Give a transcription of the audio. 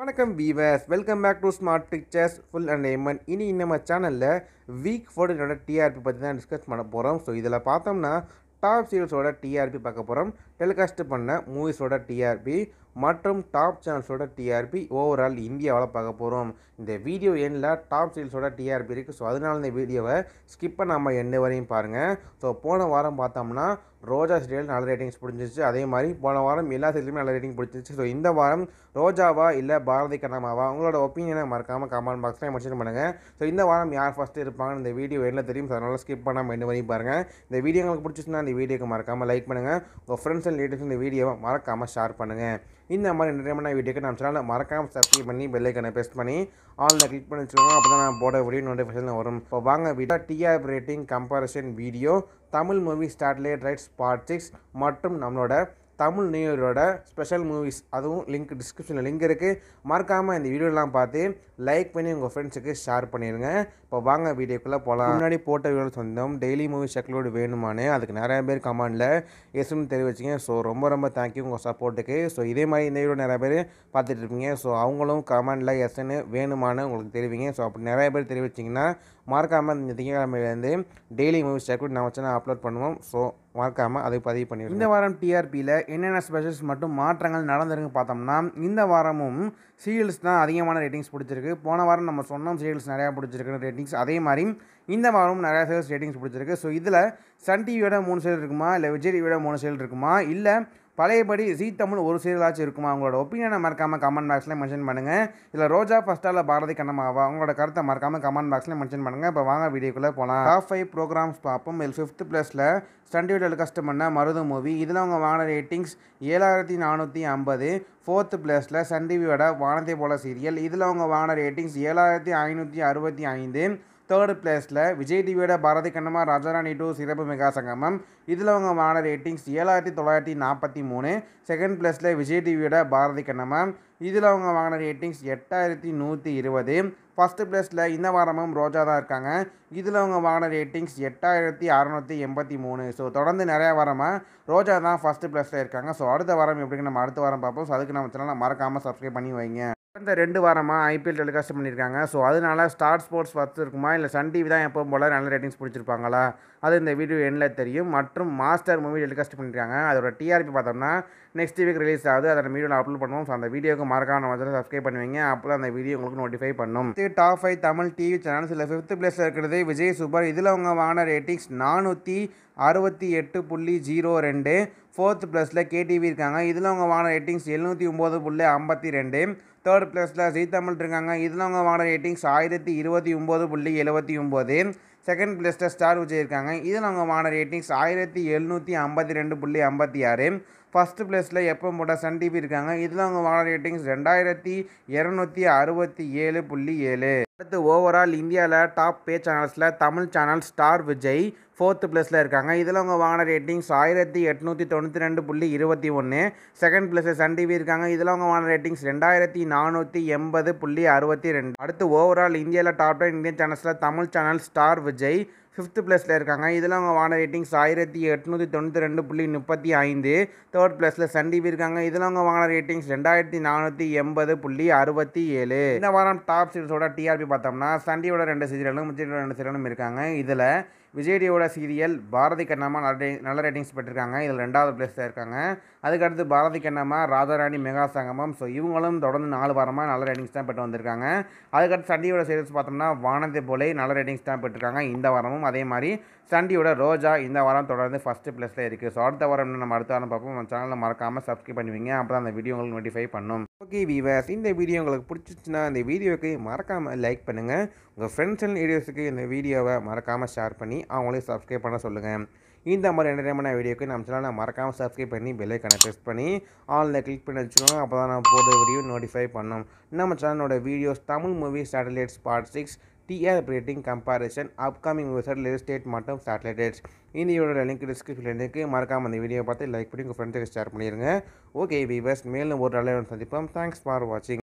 வணக்கம் viewers welcome back to smart pictures full and எமன் இனி மாதிரி சேனலில் வீக் ஃபோர்டோட டிஆர்பி பற்றி தான் டிஸ்கஸ் பண்ண போகிறோம் ஸோ இதில் பார்த்தோம்னா டாப் சீரியல்ஸோட டிஆர்பி பார்க்க போகிறோம் டெலிகாஸ்ட் பண்ண மூவிஸோட டிஆர்பி மற்றும் டாப் சேனல்ஸோட டிஆர்பி ஓவரால் இந்தியாவில் பார்க்க போகிறோம் இந்த வீடியோ எண்ணில் டாப் சேல்ஸோட டிஆர்பி இருக்குது ஸோ அதனால இந்த வீடியோவை ஸ்கிப் பண்ணாமல் எண்டு வரையும் பாருங்கள் ஸோ போன வாரம் பார்த்தோம்னா ரோஜா சீரியல் நல்ல ரேட்டிங்ஸ் பிடிச்சிருச்சு அதே மாதிரி போன வாரம் எல்லா சீரியலுமே நல்ல ரேட்டிங் பிடிச்சிருச்சு ஸோ இந்த வாரம் ரோஜாவா இல்லை பாரதி கண்ணாமாவா உங்களோட ஒப்பீனியனை மறக்காமல் கமெண்ட் பாக்ஸில் மென்ஷன் பண்ணுங்கள் ஸோ இந்த வாரம் யார் ஃபஸ்ட்டு இருப்பாங்கன்னு இந்த வீடியோ என்ன தெரியும் ஸோ அதனால் ஸ்கிப் பண்ணாமல் எண்ணு வரையும் பாருங்கள் இந்த வீடியோ உங்களுக்கு பிடிச்சிச்சுன்னா இந்த வீடியோக்கு மறக்காமல் லைக் பண்ணுங்கள் உங்கள் ஃப்ரெண்ட்ஸ் அண்ட் ரிலேட்டிவ்ஸ் இந்த வீடியோவை மறக்காமல் ஷேர் பண்ணுங்கள் இந்த மாதிரி மணி வீடியோக்கு நம்ம சேனலில் மறக்காமல் சப்ஸ்கிரைப் பண்ணி பெல்லைக்கனை பேஸ்ட் பண்ணி ஆனில் கிளிக் பண்ணி வச்சுக்கோங்க அப்போ தான் நான் போட வீடியோ நோட்டிஃபிகேஷன் வரும் இப்போ வாங்க video TR rating comparison video Tamil movie satellite rights part six மற்றும் நம்மளோட தமிழ் நியூயரோட ஸ்பெஷல் மூவிஸ் அதுவும் லிங்க் டிஸ்கிரிப்ஷனில் லிங்க் இருக்குது மறக்காமல் இந்த வீடியோலாம் பார்த்து லைக் பண்ணி உங்கள் ஃப்ரெண்ட்ஸுக்கு ஷேர் பண்ணிடுங்க இப்போ வாங்க வீடியோக்குள்ளே போகலாம் முன்னாடி போட்ட வீடியோ சொன்னோம் டெய்லி மூவிஸ் செக்லோடு வேணுமானே அதுக்கு நிறைய பேர் கமெண்டில் எஸ்ன்னு தெரிவிச்சிங்க ஸோ ரொம்ப ரொம்ப தேங்க்யூ உங்கள் சப்போர்ட்டுக்கு ஸோ இதே மாதிரி இந்த வீடியோ நிறைய பேர் பார்த்துட்டு இருப்பீங்க ஸோ அவங்களும் கமெண்டில் எஸ்ன்னு வேணுமானு உங்களுக்கு தெரிவிங்க ஸோ அப்படி நிறைய பேர் தெரிவிச்சிங்கன்னா மறக்காமல் இந்த திங்கக்கிழமையிலேருந்து டெய்லி மூவிஸ் செக்லோடு நான் வச்சுன்னா அப்லோட் பண்ணுவோம் ஸோ மறக்காமல் அதை பதிவு பண்ணி இந்த வாரம் டிஆர்பியில் என்னென்ன ஸ்பெஷல்ஸ் மற்றும் மாற்றங்கள் நடந்திருக்கு பார்த்தோம்னா இந்த வாரமும் சீரியல்ஸ் தான் அதிகமான ரேட்டிங்ஸ் பிடிச்சிருக்கு போன வாரம் நம்ம சொன்னோம் சீரியல்ஸ் நிறையா பிடிச்சிருக்குன்னு ரேட்டிங்ஸ் அதே மாதிரி இந்த வாரமும் நிறையா சீரியல்ஸ் ரேட்டிங்ஸ் பிடிச்சிருக்கு ஸோ இதில் சன் டிவியோட மூணு சீரியல் இருக்குமா இல்லை விஜய் டிவியோட மூணு சீரியல் இருக்குமா இல்லை பழையபடி ஜி தமிழ் ஒரு சீரியலாச்சும் இருக்குமா அவங்களோட ஒப்பீனியனை மறக்காமல் கமெண்ட் பாக்ஸில் மென்ஷன் பண்ணுங்கள் இதில் ரோஜா ஃபஸ்ட்டால் பாரதி கண்ணமாவா அவங்களோட கருத்தை மறக்காமல் கமெண்ட் பாக்ஸில் மென்ஷன் பண்ணுங்கள் இப்போ வாங்க வீடியோக்குள்ளே போகலாம் டாப் ஃபைவ் ப்ரோக்ராம்ஸ் பார்ப்போம் இதில் ஃபிஃப்த் ப்ளஸில் ஸ்டண்ட் வீடியோவில் கஷ்டம் பண்ண மருது மூவி இதில் அவங்க வாங்கின ரேட்டிங்ஸ் ஏழாயிரத்தி நானூற்றி ஐம்பது ஃபோர்த்து ப்ளஸில் சன் டிவியோட வானத்தை போல சீரியல் இதில் அவங்க வாங்கின ரேட்டிங்ஸ் ஏழாயிரத்தி ஐநூற்றி அறுபத்தி ஐந்து தேர்டு பிளேஸில் விஜய் டிவியோட பாரதி கண்ணம்மா ராஜாராணி டூ சிறப்பு மெகா சங்கமம் இதில் அவங்க வாங்கின ரேட்டிங்ஸ் ஏழாயிரத்தி தொள்ளாயிரத்தி நாற்பத்தி மூணு செகண்ட் பிளேஸில் விஜய் டிவியோட பாரதி கண்ணம்மா இதில் அவங்க வாங்கின ரேட்டிங்ஸ் எட்டாயிரத்தி நூற்றி இருபது ஃபஸ்ட்டு பிளேஸில் இந்த வாரமும் ரோஜா தான் இருக்காங்க இதில் அவங்க வாங்கின ரேட்டிங்ஸ் எட்டாயிரத்தி அறநூற்றி எண்பத்தி மூணு ஸோ தொடர்ந்து நிறையா வாரமாக ரோஜா தான் ஃபஸ்ட்டு பிளேஸில் இருக்காங்க ஸோ அடுத்த வாரம் எப்படி நம்ம அடுத்த வாரம் பார்ப்போம் ஸோ அதுக்கு நம்ம சேனலை மறக்காமல் சப்ஸ்கிரைப் பண்ணி வைங்க இந்த ரெண்டு வாரமாக ஐபிஎல் டெலிகாஸ்ட் பண்ணியிருக்காங்க ஸோ அதனால ஸ்டார் ஸ்போர்ட்ஸ் பார்த்து இருக்குமா இல்லை சன் டிவி தான் எப்போ போல் நல்ல ரேட்டிங்ஸ் பிடிச்சிருப்பாங்களா அது இந்த வீடியோ எண்ணில் தெரியும் மற்றும் மாஸ்டர் மூவி டெலிகாஸ்ட் பண்ணியிருக்காங்க அதோட டிஆர்பி பார்த்தோம்னா நெக்ஸ்ட் வீக் ரிலீஸ் ஆகுது அதை வீடியோ அப்லோட் பண்ணுவோம் ஸோ அந்த வீடியோக்கு மறக்காம வந்து சப்ஸ்கிரைப் பண்ணுவீங்க அப்போ அந்த வீடியோ உங்களுக்கு நோட்டிஃபை பண்ணும் இது top five Tamil TV channels இல்லை ஃபிஃப்த் பிளேஸில் இருக்கிறது விஜய் சூப்பர் இதில் அவங்க வாங்கின ரேட்டிங்ஸ் நானூற்றி அறுபத்தி எட்டு புள்ளி ஜீரோ ரெண்டு ஃபோர்த் ப்ளஸில் கேடிவி இருக்காங்க இதில் அவங்க வாங்கின ரேட்டிங்ஸ் எழுநூற்றி ஒம்பது புள்ளி ஐம்பத்தி ரெண்டு தேர்ட் ப்ளஸில் ஜி தமிழ் இருக்காங்க இதில் அவங்க வாங்கின ரேட்டிங்ஸ் ஆயிரத்தி இருபத்தி ஒம்பது புள்ளி எழுபத்தி ஒம்பது செகண்ட் ப்ளஸில் ஸ்டார் விஜய் இருக்காங்க இதில் அவங்க வாங்கின ரேட்டிங்ஸ் ஆயிரத்தி எழுநூற்றி ஐம்பத்தி ரெண்டு புள்ளி ஐம்பத்தி ஆறு ஃபஸ்ட்டு ப்ளஸில் எப்போ போட்ட சன் டிவி இருக்காங்க இதில் அவங்க வாங்கின ரேட்டிங்ஸ் ரெண்டாயிரத்தி இரநூத்தி அறுபத்தி ஏழு புள்ளி ஏழு அடுத்து ஓவரால் இந்தியாவில் டாப் பே சேனல்ஸில் Tamil channel Star Vijay fourth ப்ளஸில் இருக்காங்க இதில் அவங்க வாங்கின ரேட்டிங்ஸ் ஆயிரத்தி எட்நூற்றி தொண்ணூற்றி ரெண்டு புள்ளி இருபத்தி ஒன்று செகண்ட் ப்ளஸ்ஸில் சன் டிவி இருக்காங்க இதில் அவங்க வாங்கின ரேட்டிங்ஸ் ரெண்டாயிரத்தி நானூற்றி எண்பது புள்ளி அறுபத்தி ரெண்டு அடுத்து ஓவரால் இந்தியாவில் டாப் டென் இந்தியன் சேனல்ஸில் Tamil channel Star Vijay fifth ப்ளஸில் இருக்காங்க இதில் அவங்க வாங்கின ரேட்டிங்ஸ் ஆயிரத்தி எட்நூற்றி தொண்ணூற்றி ரெண்டு புள்ளி முப்பத்தி ஐந்து தேர்ட் ப்ளஸில் சன் டிவி இருக்காங்க இதில் அவங்க வாங்கின ரேட்டிங்ஸ் ரெண்டாயிரத்தி நானூற்றி எண்பது புள்ளி அறுபத்தி ஏழு இந்த வாரம் டாப் சீரியல்ஸோட டிஆர்பி பார்த்தோம்னா சண்டியோட ரெண்டு சீரியலும் முச்சியோட ரெண்டு சீரியலும் இருக்காங்க இதில் விஜய் டியோட சீரியல் பாரதி கண்ணம்மா நல்ல ரேட்டிங்ஸ் பெற்றிருக்காங்க இதில் ரெண்டாவது பிளேஸில் இருக்காங்க அதுக்கடுத்து பாரதி கண்ணம்மா ராதாராணி மெகா சங்கமம் ஸோ இவங்களும் தொடர்ந்து நாலு வாரமாக நல்ல ரேட்டிங்ஸ் தான் பெற்று வந்திருக்காங்க அதுக்கடுத்து சண்டியோட சீரியல்ஸ் பார்த்தோம்னா வானத்தை போலே நல்ல ரேட்டிங்ஸ் தான் பெற்றிருக்காங்க இந்த வாரமும் அதே மாதிரி சண்டியோட ரோஜா இந்த வாரம் தொடர்ந்து ஃபஸ்ட்டு ப்ளஸில் இருக்குது ஸோ அடுத்த வாரம் நம்ம அடுத்த வாரம் பார்ப்போம் நம்ம சேனலில் மறக்காமல் சப்ஸ்கிரைப் பண்ணுவீங்க அப்போ தான் அந்த வீடியோ உங்களுக்கு நோட்டிஃபை பண்ணும் ஓகே வீவர்ஸ் இந்த வீடியோ உங்களுக்கு பிடிச்சிச்சுன்னா இந்த வீடியோவுக்கு மறக்காமல் லைக் பண்ணுங்கள் உங்கள் ஃப்ரெண்ட்ஸ் அண்ட் வீடியோஸுக்கு இந்த வீடியோவை மறக்காமல் ஷேர் பண்ணி அவங்களையும் சப்ஸ்கிரைப் பண்ண சொல்லுங்கள் இந்த மாதிரி என்டர்டைன்மெண்ட் வீடியோக்கு நம்ம நான் மறக்காமல் சப்ஸ்கிரைப் பண்ணி பெல்லைக்கான ப்ரெஸ் பண்ணி ஆன்லைன் கிளிக் பண்ணி வச்சுக்கோங்க அப்போ தான் நான் போடுற வீடியோ நோட்டிஃபை பண்ணோம் நம்ம சேனலோட videos Tamil movie satellites part six TR rating comparison upcoming website latest state மற்றும் சேட்டலைட்ஸ் இந்த வீடியோட லிங்க் டிஸ்கிரிப்ஷன் இருக்குது மறக்காமல் அந்த வீடியோ பார்த்து லைக் பண்ணி உங்கள் ஃப்ரெண்ட்ஸுக்கு ஷேர் பண்ணிடுங்க ஓகே வீவர்ஸ் மேலும் ஒரு நல்ல சந்திப்போம் தேங்க்ஸ் ஃபார் வாட்சிங்